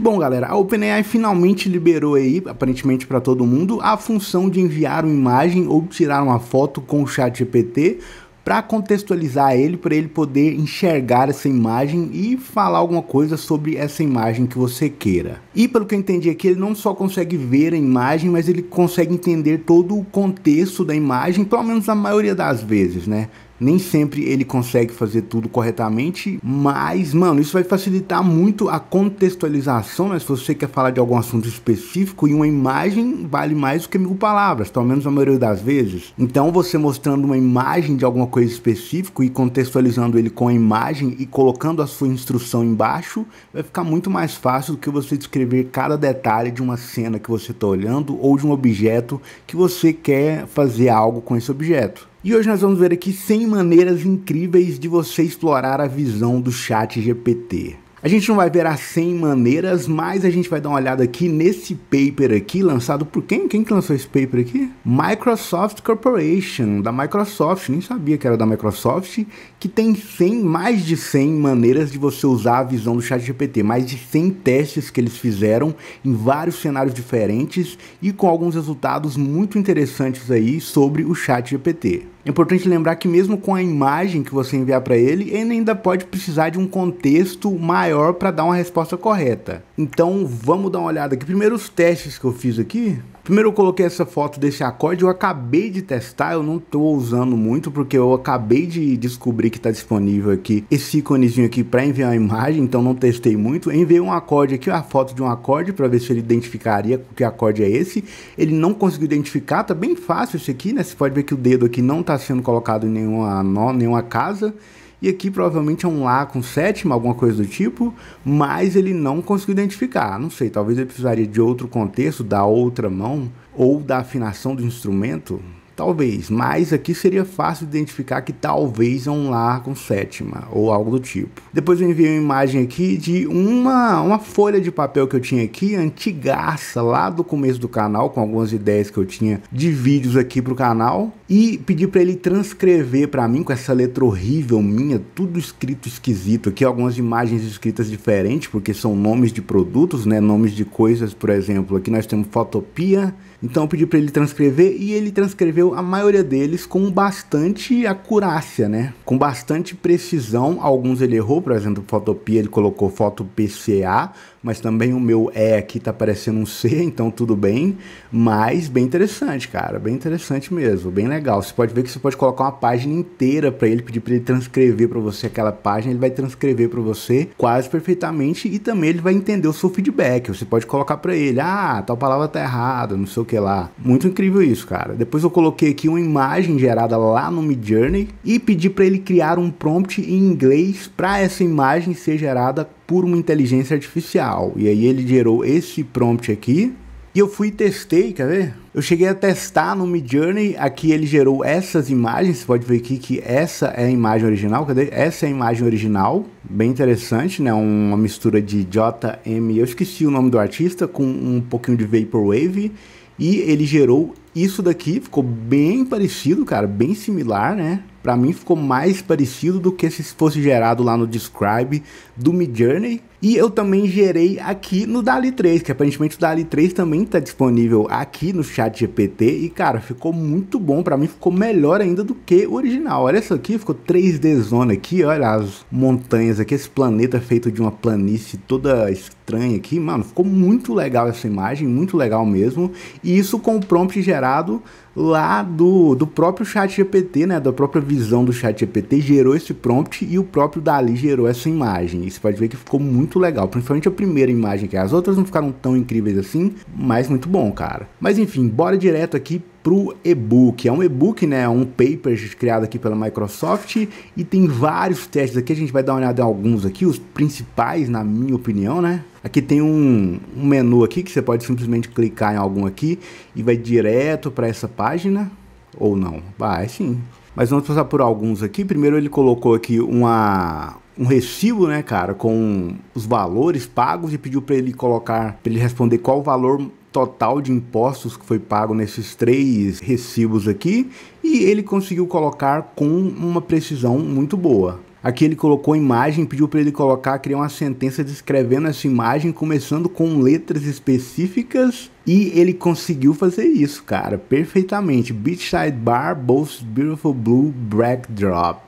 Bom, galera, a OpenAI finalmente liberou aí, aparentemente para todo mundo, a função de enviar uma imagem ou tirar uma foto com o ChatGPT para contextualizar ele, para ele poder enxergar essa imagem e falar alguma coisa sobre essa imagem que você queira. E pelo que eu entendi aqui, ele não só consegue ver a imagem, mas ele consegue entender todo o contexto da imagem, pelo menos a maioria das vezes, né? Nem sempre ele consegue fazer tudo corretamente, mas, mano, isso vai facilitar muito a contextualização, né? Se você quer falar de algum assunto específico e uma imagem vale mais do que mil palavras, pelo menos a maioria das vezes. Então, você mostrando uma imagem de alguma coisa específica e contextualizando ele com a imagem e colocando a sua instrução embaixo, vai ficar muito mais fácil do que você descrever cada detalhe de uma cena que você está olhando ou de um objeto que você quer fazer algo com esse objeto. E hoje nós vamos ver aqui 100 maneiras incríveis de você explorar a visão do chat GPT. A gente não vai ver as 100 maneiras, mas a gente vai dar uma olhada aqui nesse paper aqui, lançado por quem? Quem que lançou esse paper aqui? Microsoft Corporation, da Microsoft, nem sabia que era da Microsoft, que tem 100, mais de 100 maneiras de você usar a visão do chat GPT, mais de 100 testes que eles fizeram em vários cenários diferentes e com alguns resultados muito interessantes aí sobre o chat GPT. É importante lembrar que mesmo com a imagem que você enviar para ele, ele ainda pode precisar de um contexto maior para dar uma resposta correta. Então vamos dar uma olhada aqui. Primeiro os testes que eu fiz aqui. Primeiro eu coloquei essa foto desse acorde, eu acabei de testar, eu não estou usando muito porque eu acabei de descobrir que está disponível aqui esse íconezinho aqui para enviar a imagem, então não testei muito. Enviei um acorde aqui, a foto de um acorde para ver se ele identificaria que acorde é esse. Ele não conseguiu identificar, tá bem fácil isso aqui, né? Você pode ver que o dedo aqui não está sendo colocado em nenhuma, nenhuma casa e aqui provavelmente é um Lá com sétima, alguma coisa do tipo, mas ele não conseguiu identificar. Não sei, talvez ele precisaria de outro contexto, da outra mão, ou da afinação do instrumento, Talvez, mas aqui seria fácil identificar que talvez é um lar com sétima ou algo do tipo. Depois eu enviei uma imagem aqui de uma, uma folha de papel que eu tinha aqui, antigaça, lá do começo do canal, com algumas ideias que eu tinha de vídeos aqui pro canal, e pedi para ele transcrever para mim com essa letra horrível minha, tudo escrito esquisito aqui, algumas imagens escritas diferentes, porque são nomes de produtos, né, nomes de coisas, por exemplo, aqui nós temos Fotopia, então eu pedi para ele transcrever e ele transcreveu a maioria deles com bastante acurácia, né? Com bastante precisão. Alguns ele errou, por exemplo, Fotopia ele colocou foto PCA, mas também o meu E é aqui tá parecendo um C, então tudo bem. Mas bem interessante, cara, bem interessante mesmo, bem legal. Você pode ver que você pode colocar uma página inteira para ele, pedir para ele transcrever para você aquela página, ele vai transcrever para você quase perfeitamente e também ele vai entender o seu feedback. Você pode colocar para ele, ah, tal palavra tá errada, não sei o que lá. Muito incrível isso, cara. Depois eu coloquei aqui uma imagem gerada lá no Midjourney e pedi para ele criar um prompt em inglês para essa imagem ser gerada por uma inteligência artificial. E aí ele gerou esse prompt aqui. E eu fui e testei, quer ver? Eu cheguei a testar no Midjourney, aqui ele gerou essas imagens, você pode ver aqui que essa é a imagem original, cadê? Essa é a imagem original, bem interessante, né? Uma mistura de JM, eu esqueci o nome do artista, com um pouquinho de Vaporwave, e ele gerou isso daqui, ficou bem parecido, cara, bem similar, né? para mim ficou mais parecido do que se fosse gerado lá no Describe do Midjourney. E eu também gerei aqui no DALI 3, que aparentemente o DALI 3 também está disponível aqui no chat GPT. E cara, ficou muito bom, para mim ficou melhor ainda do que o original. Olha isso aqui, ficou 3D zona aqui, olha as montanhas aqui, esse planeta feito de uma planície toda estranha aqui. Mano, ficou muito legal essa imagem, muito legal mesmo. E isso com o prompt gerado lá do, do próprio chat GPT, né? Da própria visão do chat GPT gerou esse prompt e o próprio Dali gerou essa imagem. E você pode ver que ficou muito legal, principalmente a primeira imagem, que as outras não ficaram tão incríveis assim, mas muito bom, cara. Mas enfim, bora direto aqui para o e-book. É um e-book, né? É um paper criado aqui pela Microsoft e tem vários testes aqui. A gente vai dar uma olhada em alguns aqui, os principais, na minha opinião, né? Aqui tem um, um menu aqui que você pode simplesmente clicar em algum aqui e vai direto para essa página ou não? Vai sim. Mas vamos passar por alguns aqui. Primeiro ele colocou aqui uma um recibo, né, cara, com os valores pagos e pediu para ele colocar, para ele responder qual o valor total de impostos que foi pago nesses três recibos aqui e ele conseguiu colocar com uma precisão muito boa. Aqui ele colocou a imagem, pediu para ele colocar, criar uma sentença descrevendo essa imagem, começando com letras específicas e ele conseguiu fazer isso, cara, perfeitamente. Beachside Bar, Both Beautiful Blue Backdrop.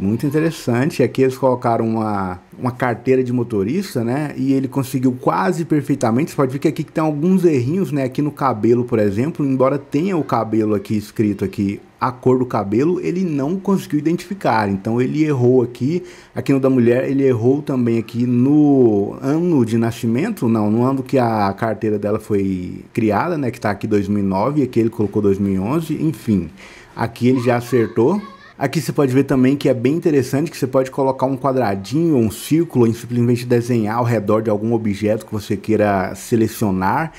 Muito interessante. Aqui eles colocaram uma, uma carteira de motorista, né? E ele conseguiu quase perfeitamente. Você pode ver que aqui que tem alguns errinhos, né? Aqui no cabelo, por exemplo, embora tenha o cabelo aqui escrito aqui a cor do cabelo, ele não conseguiu identificar. Então ele errou aqui, aqui no da mulher, ele errou também aqui no ano de nascimento, não, no ano que a carteira dela foi criada, né, que está aqui 2009 e aqui ele colocou 2011, enfim. Aqui ele já acertou. Aqui você pode ver também que é bem interessante que você pode colocar um quadradinho, um círculo, e simplesmente desenhar ao redor de algum objeto que você queira selecionar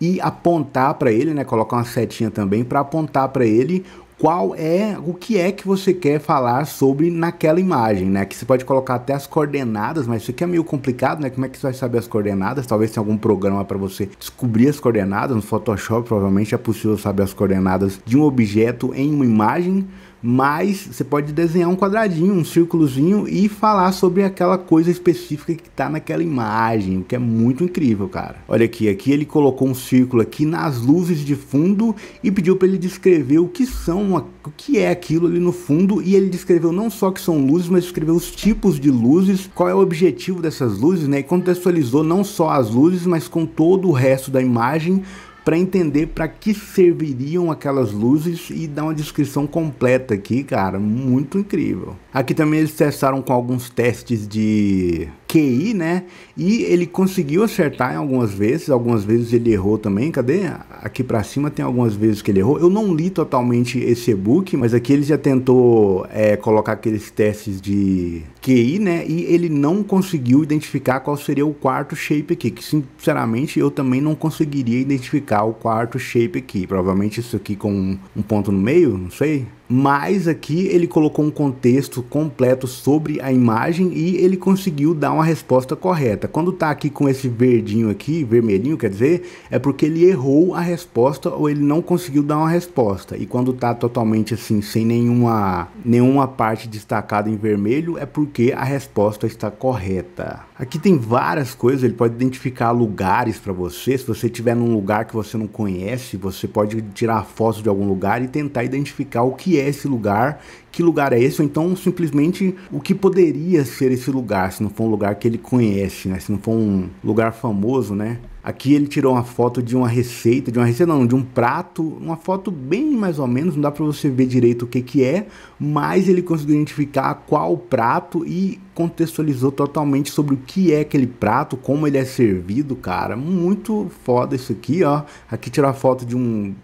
e apontar para ele, né, colocar uma setinha também para apontar para ele qual é o que é que você quer falar sobre naquela imagem, né? Que você pode colocar até as coordenadas, mas isso aqui é meio complicado, né? Como é que você vai saber as coordenadas? Talvez tenha algum programa para você descobrir as coordenadas. No Photoshop, provavelmente é possível saber as coordenadas de um objeto em uma imagem mas você pode desenhar um quadradinho, um círculozinho e falar sobre aquela coisa específica que está naquela imagem, o que é muito incrível, cara. Olha aqui, aqui ele colocou um círculo aqui nas luzes de fundo e pediu para ele descrever o que são, o que é aquilo ali no fundo e ele descreveu não só que são luzes, mas descreveu os tipos de luzes, qual é o objetivo dessas luzes, né? E contextualizou não só as luzes, mas com todo o resto da imagem para entender para que serviriam aquelas luzes e dar uma descrição completa aqui, cara, muito incrível. Aqui também eles testaram com alguns testes de QI, né? E ele conseguiu acertar em algumas vezes, algumas vezes ele errou também. Cadê? Aqui para cima tem algumas vezes que ele errou. Eu não li totalmente esse e-book, mas aqui ele já tentou é, colocar aqueles testes de QI, né? E ele não conseguiu identificar qual seria o quarto shape aqui, que sinceramente eu também não conseguiria identificar o quarto shape aqui. Provavelmente isso aqui com um ponto no meio, não sei mas aqui ele colocou um contexto completo sobre a imagem e ele conseguiu dar uma resposta correta. Quando tá aqui com esse verdinho aqui, vermelhinho, quer dizer, é porque ele errou a resposta ou ele não conseguiu dar uma resposta. E quando tá totalmente assim, sem nenhuma nenhuma parte destacada em vermelho, é porque a resposta está correta. Aqui tem várias coisas, ele pode identificar lugares para você. Se você estiver num lugar que você não conhece, você pode tirar foto de algum lugar e tentar identificar o que é esse lugar, que lugar é esse, ou então simplesmente o que poderia ser esse lugar, se não for um lugar que ele conhece, né? Se não for um lugar famoso, né? Aqui ele tirou uma foto de uma receita, de uma receita não, de um prato, uma foto bem mais ou menos, não dá para você ver direito o que que é, mas ele conseguiu identificar qual prato e contextualizou totalmente sobre o que é aquele prato, como ele é servido, cara. Muito foda isso aqui, ó. Aqui tirou a foto de um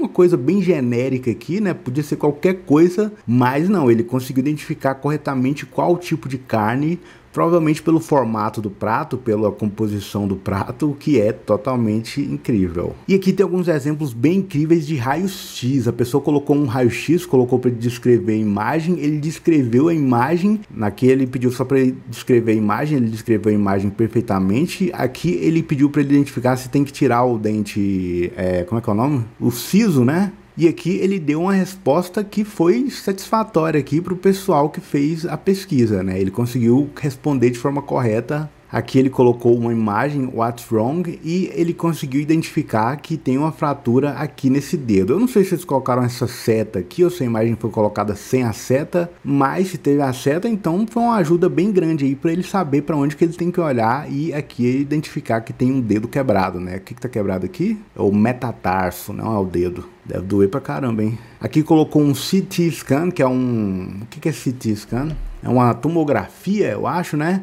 uma coisa bem genérica aqui, né? Podia ser qualquer coisa, mas não, ele conseguiu identificar corretamente qual tipo de carne provavelmente pelo formato do prato, pela composição do prato, o que é totalmente incrível. E aqui tem alguns exemplos bem incríveis de raio-x. A pessoa colocou um raio-x, colocou para descrever a imagem, ele descreveu a imagem, naquele ele pediu só para descrever a imagem, ele descreveu a imagem perfeitamente. Aqui ele pediu para identificar se tem que tirar o dente, é, como é que é o nome? O siso, né? E aqui ele deu uma resposta que foi satisfatória aqui para o pessoal que fez a pesquisa, né? Ele conseguiu responder de forma correta Aqui ele colocou uma imagem What's Wrong e ele conseguiu identificar que tem uma fratura aqui nesse dedo. Eu não sei se eles colocaram essa seta aqui ou se a imagem foi colocada sem a seta, mas se teve a seta, então foi uma ajuda bem grande aí para ele saber para onde que ele tem que olhar e aqui identificar que tem um dedo quebrado, né? O que, que tá quebrado aqui? É o metatarso, não é o dedo. Deve doer pra caramba, hein? Aqui colocou um CT scan, que é um. O que, que é CT scan? É uma tomografia, eu acho, né?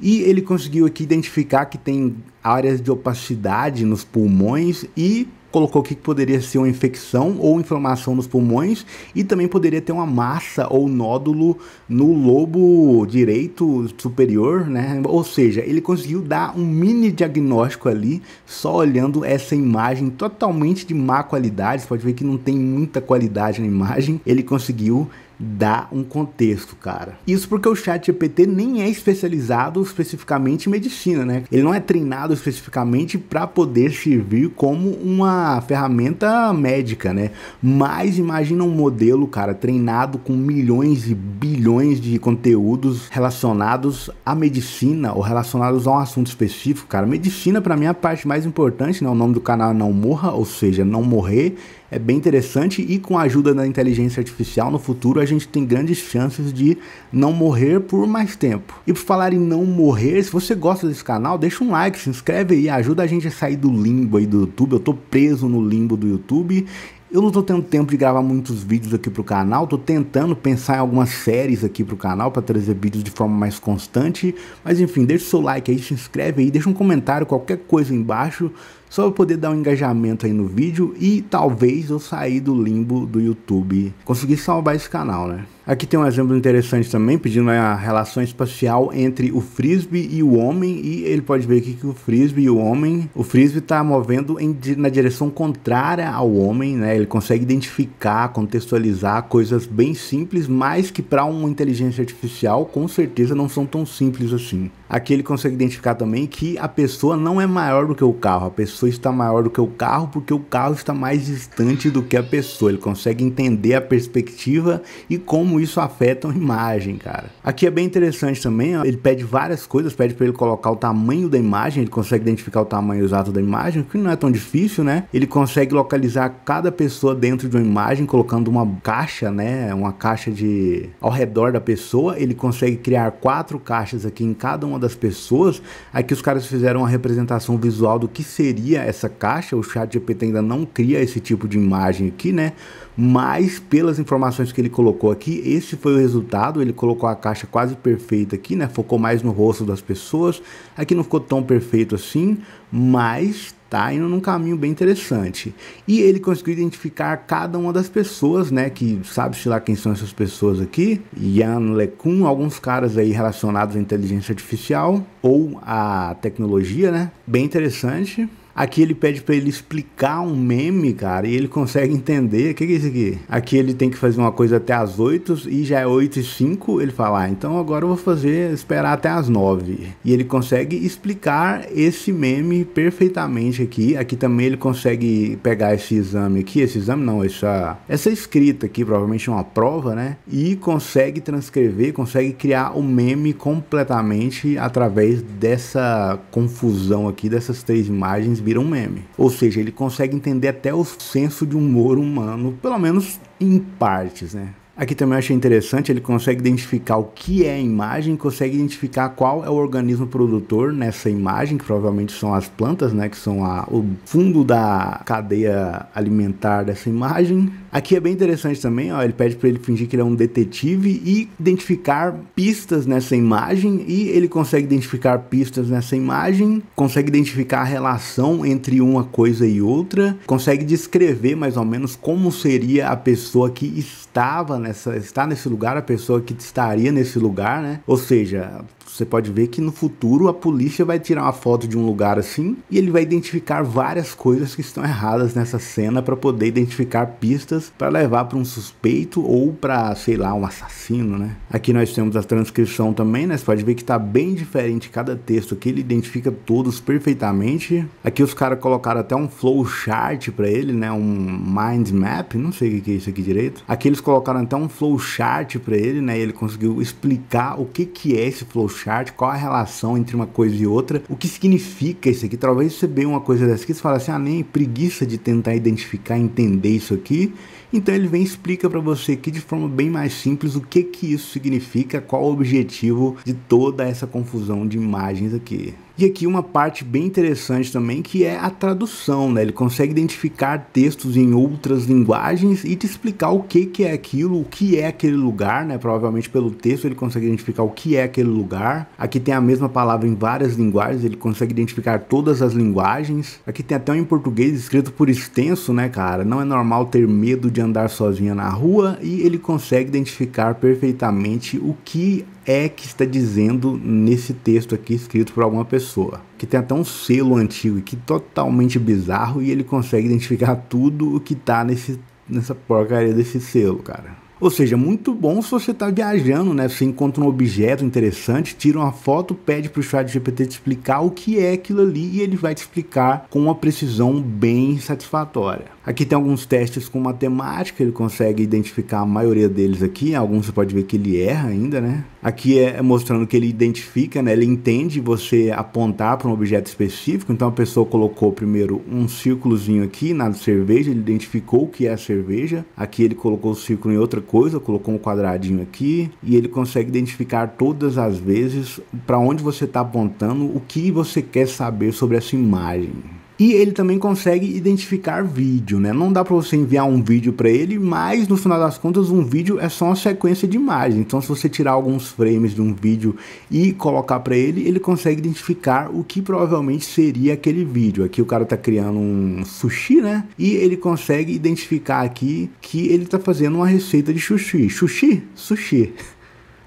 E ele conseguiu aqui identificar que tem áreas de opacidade nos pulmões e colocou aqui que poderia ser uma infecção ou inflamação nos pulmões e também poderia ter uma massa ou nódulo no lobo direito superior, né? Ou seja, ele conseguiu dar um mini diagnóstico ali só olhando essa imagem totalmente de má qualidade. Você pode ver que não tem muita qualidade na imagem. Ele conseguiu dá um contexto, cara. Isso porque o chat GPT nem é especializado especificamente em medicina, né? Ele não é treinado especificamente para poder servir como uma ferramenta médica, né? Mas imagina um modelo, cara, treinado com milhões e bilhões de conteúdos relacionados à medicina ou relacionados a um assunto específico, cara. Medicina para mim é a parte mais importante, né? O nome do canal é não morra, ou seja, não morrer é bem interessante e com a ajuda da inteligência artificial no futuro a gente tem grandes chances de não morrer por mais tempo. E por falar em não morrer, se você gosta desse canal, deixa um like, se inscreve aí, ajuda a gente a sair do limbo aí do YouTube. Eu tô preso no limbo do YouTube eu não estou tendo tempo de gravar muitos vídeos aqui pro canal, Tô tentando pensar em algumas séries aqui pro canal para trazer vídeos de forma mais constante, mas enfim, deixa o seu like aí, se inscreve aí, deixa um comentário, qualquer coisa embaixo só para poder dar um engajamento aí no vídeo e talvez eu sair do limbo do YouTube, conseguir salvar esse canal, né? Aqui tem um exemplo interessante também, pedindo né, a relação espacial entre o frisbee e o homem, e ele pode ver aqui que o frisbee e o homem, o frisbee está movendo em, na direção contrária ao homem, né? Ele consegue identificar, contextualizar coisas bem simples, mas que para uma inteligência artificial com certeza não são tão simples assim. Aqui ele consegue identificar também que a pessoa não é maior do que o carro, a pessoa está maior do que o carro porque o carro está mais distante do que a pessoa. Ele consegue entender a perspectiva e como isso afeta a imagem, cara. Aqui é bem interessante também, ó, ele pede várias coisas, pede para ele colocar o tamanho da imagem, ele consegue identificar o tamanho exato da imagem, que não é tão difícil, né? Ele consegue localizar cada pessoa dentro de uma imagem colocando uma caixa, né? Uma caixa de ao redor da pessoa, ele consegue criar quatro caixas aqui em cada uma das pessoas. Aqui os caras fizeram uma representação visual do que seria essa caixa. O chat GPT ainda não cria esse tipo de imagem aqui, né? Mas pelas informações que ele colocou aqui, este foi o resultado, ele colocou a caixa quase perfeita aqui, né? Focou mais no rosto das pessoas. Aqui não ficou tão perfeito assim, mas tá indo num caminho bem interessante. E ele conseguiu identificar cada uma das pessoas, né, que sabe-se lá quem são essas pessoas aqui, Yan LeCun, alguns caras aí relacionados à inteligência artificial ou à tecnologia, né, bem interessante. Aqui ele pede para ele explicar um meme, cara, e ele consegue entender. O que, que é isso aqui? Aqui ele tem que fazer uma coisa até as 8 e já é 8 e 5. Ele fala, ah, então agora eu vou fazer, esperar até as 9. E ele consegue explicar esse meme perfeitamente aqui. Aqui também ele consegue pegar esse exame aqui, esse exame não, essa, essa escrita aqui, provavelmente uma prova, né? E consegue transcrever, consegue criar o um meme completamente através dessa confusão aqui, dessas três imagens vira um meme. Ou seja, ele consegue entender até o senso de humor humano, pelo menos em partes, né? Aqui também eu achei interessante, ele consegue identificar o que é a imagem, consegue identificar qual é o organismo produtor nessa imagem, que provavelmente são as plantas, né, que são a, o fundo da cadeia alimentar dessa imagem. Aqui é bem interessante também, ó, ele pede para ele fingir que ele é um detetive e identificar pistas nessa imagem e ele consegue identificar pistas nessa imagem, consegue identificar a relação entre uma coisa e outra, consegue descrever mais ou menos como seria a pessoa que estava nessa, está nesse lugar, a pessoa que estaria nesse lugar, né? Ou seja, você pode ver que no futuro a polícia vai tirar uma foto de um lugar assim e ele vai identificar várias coisas que estão erradas nessa cena para poder identificar pistas para levar para um suspeito ou para, sei lá, um assassino, né? Aqui nós temos a transcrição também, né? Você pode ver que tá bem diferente cada texto aqui, ele identifica todos perfeitamente. Aqui os caras colocaram até um flow chart para ele, né? Um mind map, não sei o que é isso aqui direito. Aqui eles colocaram até um flow chart para ele, né? E ele conseguiu explicar o que que é esse chart chart, qual a relação entre uma coisa e outra, o que significa isso aqui. Talvez você veja uma coisa dessa aqui e fala assim, ah, nem preguiça de tentar identificar, entender isso aqui. Então ele vem e explica para você aqui de forma bem mais simples o que, que isso significa, qual o objetivo de toda essa confusão de imagens aqui. E aqui uma parte bem interessante também, que é a tradução, né? Ele consegue identificar textos em outras linguagens e te explicar o que, que é aquilo, o que é aquele lugar, né? Provavelmente pelo texto ele consegue identificar o que é aquele lugar. Aqui tem a mesma palavra em várias linguagens, ele consegue identificar todas as linguagens. Aqui tem até um em português escrito por extenso, né, cara? Não é normal ter medo de andar sozinha na rua e ele consegue identificar perfeitamente o que é que está dizendo nesse texto aqui escrito por alguma pessoa, que tem até um selo antigo que é totalmente bizarro e ele consegue identificar tudo o que está nesse nessa porcaria desse selo, cara. Ou seja, muito bom se você está viajando, né? Você encontra um objeto interessante, tira uma foto, pede para o chat GPT te explicar o que é aquilo ali e ele vai te explicar com uma precisão bem satisfatória. Aqui tem alguns testes com matemática, ele consegue identificar a maioria deles aqui. Alguns você pode ver que ele erra ainda, né? Aqui é, é mostrando que ele identifica, né? Ele entende você apontar para um objeto específico. Então a pessoa colocou primeiro um círculozinho aqui na cerveja, ele identificou o que é a cerveja. Aqui ele colocou o círculo em outra coisa, colocou um quadradinho aqui e ele consegue identificar todas as vezes para onde você está apontando, o que você quer saber sobre essa imagem. E ele também consegue identificar vídeo, né? Não dá para você enviar um vídeo para ele, mas no final das contas um vídeo é só uma sequência de imagens. Então se você tirar alguns frames de um vídeo e colocar para ele, ele consegue identificar o que provavelmente seria aquele vídeo. Aqui o cara tá criando um sushi, né? E ele consegue identificar aqui que ele tá fazendo uma receita de sushi. Sushi? Sushi.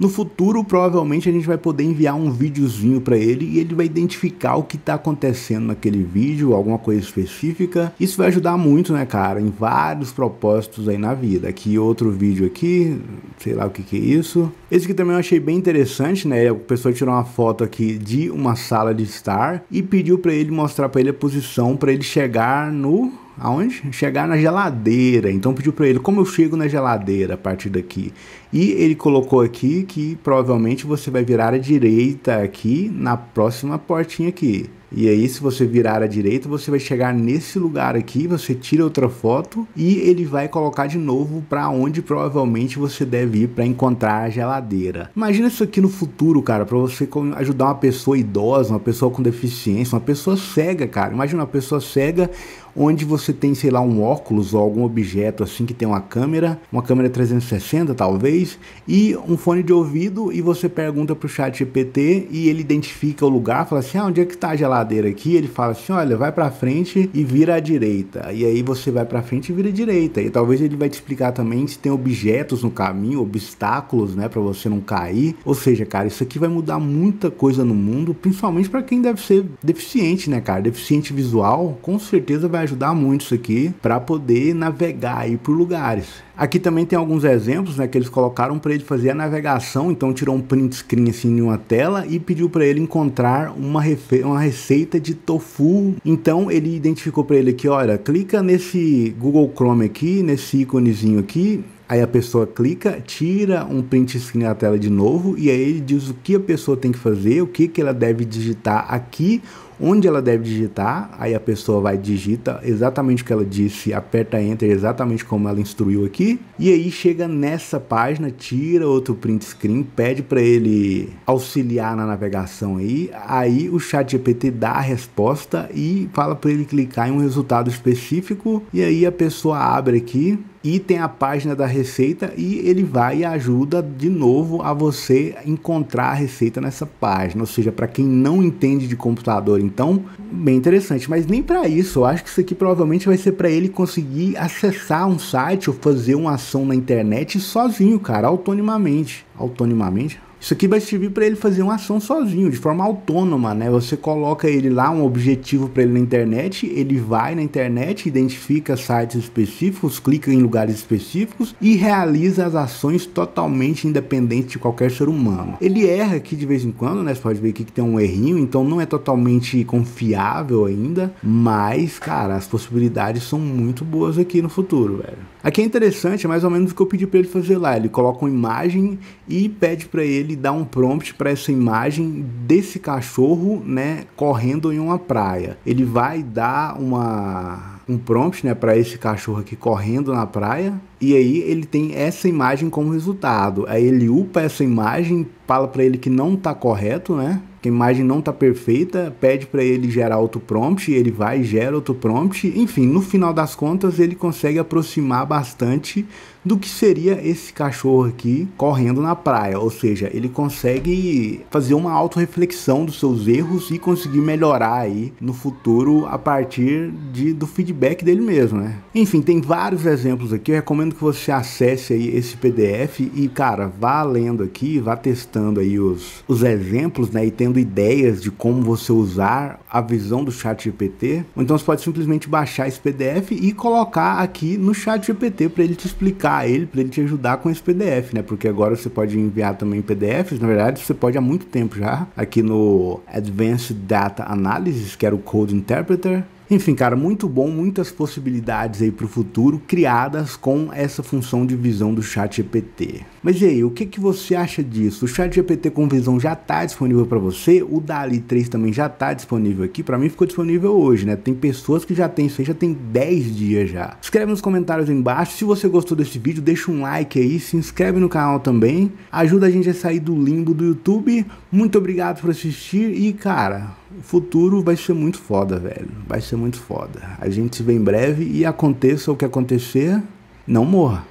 No futuro, provavelmente a gente vai poder enviar um videozinho para ele e ele vai identificar o que está acontecendo naquele vídeo, alguma coisa específica. Isso vai ajudar muito, né, cara, em vários propósitos aí na vida. Aqui outro vídeo aqui, sei lá o que, que é isso. Esse aqui também eu achei bem interessante, né? A pessoa tirou uma foto aqui de uma sala de estar e pediu para ele mostrar para ele a posição para ele chegar no aonde? Chegar na geladeira. Então pediu para ele como eu chego na geladeira a partir daqui. E ele colocou aqui que provavelmente você vai virar à direita aqui na próxima portinha aqui. E aí, se você virar à direita, você vai chegar nesse lugar aqui, você tira outra foto e ele vai colocar de novo para onde provavelmente você deve ir para encontrar a geladeira. Imagina isso aqui no futuro, cara, para você ajudar uma pessoa idosa, uma pessoa com deficiência, uma pessoa cega, cara. Imagina uma pessoa cega onde você tem, sei lá, um óculos ou algum objeto assim que tem uma câmera, uma câmera 360 talvez, e um fone de ouvido e você pergunta pro chat GPT e ele identifica o lugar, fala assim: "Ah, onde é que tá a geladeira aqui?" Ele fala assim: "Olha, vai para frente e vira à direita". E aí você vai para frente e vira à direita. E talvez ele vai te explicar também se tem objetos no caminho, obstáculos, né, para você não cair. Ou seja, cara, isso aqui vai mudar muita coisa no mundo, principalmente para quem deve ser deficiente, né, cara? Deficiente visual, com certeza vai vai ajudar muito isso aqui para poder navegar aí por lugares. Aqui também tem alguns exemplos né, que eles colocaram para ele fazer a navegação, então tirou um print screen assim em uma tela e pediu para ele encontrar uma, uma receita de tofu. Então ele identificou para ele que, olha, clica nesse Google Chrome aqui, nesse íconezinho aqui, Aí a pessoa clica, tira um print screen da tela de novo e aí ele diz o que a pessoa tem que fazer, o que, que ela deve digitar aqui, onde ela deve digitar, aí a pessoa vai digita exatamente o que ela disse, aperta enter exatamente como ela instruiu aqui, e aí chega nessa página, tira outro print screen, pede para ele auxiliar na navegação aí, aí o chat GPT dá a resposta e fala para ele clicar em um resultado específico, e aí a pessoa abre aqui e tem a página da receita e ele vai e ajuda de novo a você encontrar a receita nessa página. Ou seja, para quem não entende de computador, então, bem interessante. Mas nem para isso, eu acho que isso aqui provavelmente vai ser para ele conseguir acessar um site ou fazer uma ação na internet sozinho, cara, autonomamente. Autonomamente? Isso aqui vai servir para ele fazer uma ação sozinho, de forma autônoma, né? Você coloca ele lá um objetivo para ele na internet, ele vai na internet, identifica sites específicos, clica em lugares específicos e realiza as ações totalmente independente de qualquer ser humano. Ele erra aqui de vez em quando, né? Você pode ver aqui que tem um errinho, então não é totalmente confiável ainda, mas cara, as possibilidades são muito boas aqui no futuro, velho. Aqui é interessante, é mais ou menos o que eu pedi para ele fazer lá. Ele coloca uma imagem e pede para ele dar um prompt para essa imagem desse cachorro, né, correndo em uma praia. Ele vai dar uma um prompt, né, para esse cachorro aqui correndo na praia. E aí ele tem essa imagem como resultado. Aí ele upa essa imagem, fala para ele que não tá correto, né? que a imagem não está perfeita, pede para ele gerar outro prompt, ele vai gera outro prompt, enfim, no final das contas ele consegue aproximar bastante do que seria esse cachorro aqui correndo na praia, ou seja, ele consegue fazer uma autorreflexão dos seus erros e conseguir melhorar aí no futuro a partir de, do feedback dele mesmo, né? Enfim, tem vários exemplos aqui, eu recomendo que você acesse aí esse PDF e, cara, vá lendo aqui, vá testando aí os, os exemplos, né, e tendo tendo ideias de como você usar a visão do chat GPT, ou então você pode simplesmente baixar esse PDF e colocar aqui no chat GPT para ele te explicar ele, para ele te ajudar com esse PDF, né? Porque agora você pode enviar também PDFs, na verdade você pode há muito tempo já, aqui no Advanced Data Analysis, que era o Code Interpreter, enfim, cara, muito bom, muitas possibilidades aí para o futuro criadas com essa função de visão do Chat GPT. Mas e aí, o que, que você acha disso? O Chat GPT com visão já está disponível para você? O Dali 3 também já está disponível aqui? Para mim ficou disponível hoje, né? Tem pessoas que já tem isso aí, já tem 10 dias já. Escreve nos comentários aí embaixo se você gostou desse vídeo, deixa um like aí, se inscreve no canal também, ajuda a gente a sair do limbo do YouTube. Muito obrigado por assistir e, cara, o futuro vai ser muito foda, velho. Vai ser muito foda. A gente se vê em breve e aconteça o que acontecer, não morra.